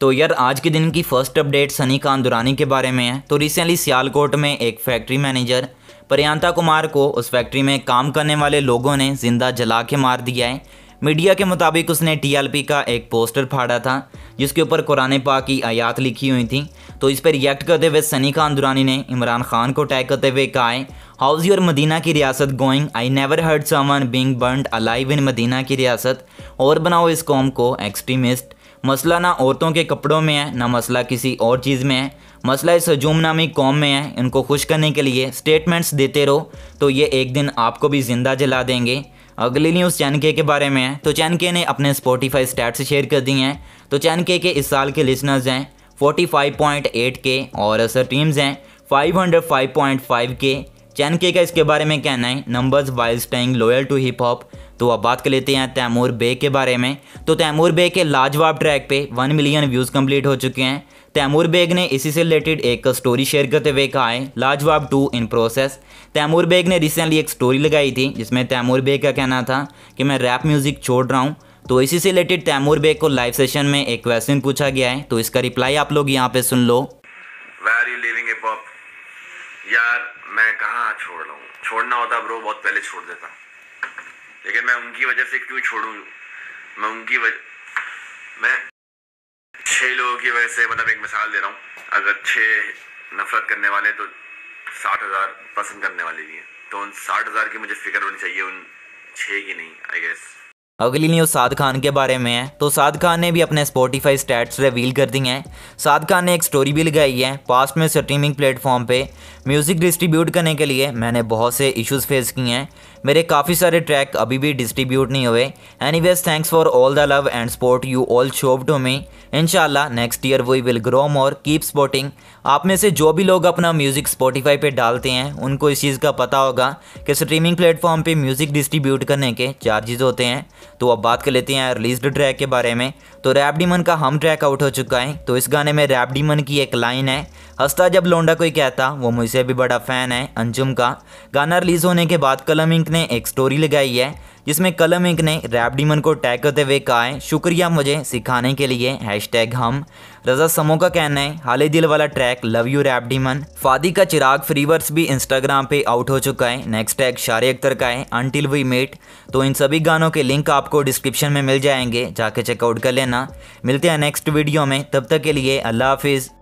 तो यार आज के दिन की फर्स्ट अपडेट सनी खान दुरानी के बारे में है तो रिसेंटली सियालकोट में एक फैक्ट्री मैनेजर प्रियंता कुमार को उस फैक्ट्री में काम करने वाले लोगों ने जिंदा जला के मार दिया है मीडिया के मुताबिक उसने टीएलपी का एक पोस्टर फाड़ा था जिसके ऊपर कुरान पाक की आयात लिखी हुई थी तो इस पर रिएक्ट करते हुए सनी खान दुरानी ने इमरान खान को अटैक करते हुए कहा है इज़ योर मदीना की रियासत going I never heard someone being burn alive in Medina की रियासत और बनाओ इस कॉम को एक्सट्रीमिस्ट मसला ना औरतों के कपड़ों में है ना मसला किसी और चीज़ में है मसला इस हजूम नामी कौम में है इनको खुश करने के लिए स्टेटमेंट्स देते रहो तो ये एक दिन आपको भी ज़िंदा जला देंगे अगली न्यूज़ चैन के, के बारे में है तो चैन के ने अपने स्पॉटीफाई स्टैट्स शेयर कर दिए हैं तो चैन के, के इस साल के लिसनर्स हैं 45.8 के और असर टीम्स हैं 505.5 के चैन के का इसके बारे में कहना है numbers wise staying loyal to hip hop तो अब बात कर लेते हैं तैमूर बे के बारे में तो तैमूर बे के लाजवाब ट्रैक पे वन मिलियन व्यूज़ कंप्लीट हो चुके हैं तैमूर बेग ने इसी से रिलेटेड एक स्टोरी शेयर करते हुए कहा है लाजवाब टू इन प्रोसेस तैमूर बेग ने रिसेंटली एक स्टोरी लगाई थी जिसमें तैमूर बेग का कहना था कि मैं रैप म्यूज़िक छोड़ रहा हूँ तो इसी से रिलेटेड तैमूर बेग को लाइव सेशन में एक क्वेश्चन पूछा गया है तो इसका रिप्लाई आप लोग यहाँ पे सुन लो यार मैं कहाँ छोड़ रहा हूँ छोड़ना होता ब्रो बहुत पहले छोड़ देता लेकिन मैं उनकी वजह से क्यों छोड़ू मैं उनकी वजह मैं छह लोगों की वजह से मतलब एक मिसाल दे रहा हूँ अगर छह नफरत करने वाले तो साठ हज़ार पसंद करने वाले भी हैं तो उन साठ हज़ार की मुझे फिक्र होनी चाहिए उन छह की नहीं आई गेस अगली न्यूज़ साद खान के बारे में है तो साद खान ने भी अपने स्पॉटिफाई स्टैट्स रिवील कर दिए हैं साद खान ने एक स्टोरी भी लगाई है पास्ट में स्ट्रीमिंग प्लेटफॉर्म पे म्यूज़िक डिस्ट्रीब्यूट करने के लिए मैंने बहुत से इश्यूज फेस किए हैं मेरे काफ़ी सारे ट्रैक अभी भी डिस्ट्रीब्यूट नहीं हुए anyways thanks for all the love and support you all showed to me इनशाला next year we will grow more keep supporting आप में से जो भी लोग अपना म्यूज़िक स्पॉटिफाई पे डालते हैं उनको इस चीज़ का पता होगा कि स्ट्रीमिंग प्लेटफॉर्म पे म्यूज़िक डिस्ट्रीब्यूट करने के चार्जेज होते हैं तो अब बात कर लेते हैं रिलीज ट्रैक के बारे में तो रैप डीमन का हम ट्रैक आउट हो चुका है तो इस गाने में रैप डीमन की एक लाइन है हंसता जब लोंडा कोई कहता वो मुझे उनसे भी बड़ा फ़ैन है अंजुम का गाना रिलीज़ होने के बाद कलम इंक ने एक स्टोरी लगाई है जिसमें कलम इंक ने रैप डीमन को टैग करते हुए कहा है शुक्रिया मुझे सिखाने के लिए हैश टैग हम रजा समो का कहना है हाले दिल वाला ट्रैक लव यू रैप डीमन फादी का चिराग फ्रीवर्स भी इंस्टाग्राम पे आउट हो चुका है नेक्स्ट टैग शारे अख्तर का है अनटिल वी मेट तो इन सभी गानों के लिंक आपको डिस्क्रिप्शन में मिल जाएंगे जाके चेकआउट कर लेना मिलते हैं नेक्स्ट वीडियो में तब तक के लिए अल्लाह हाफिज़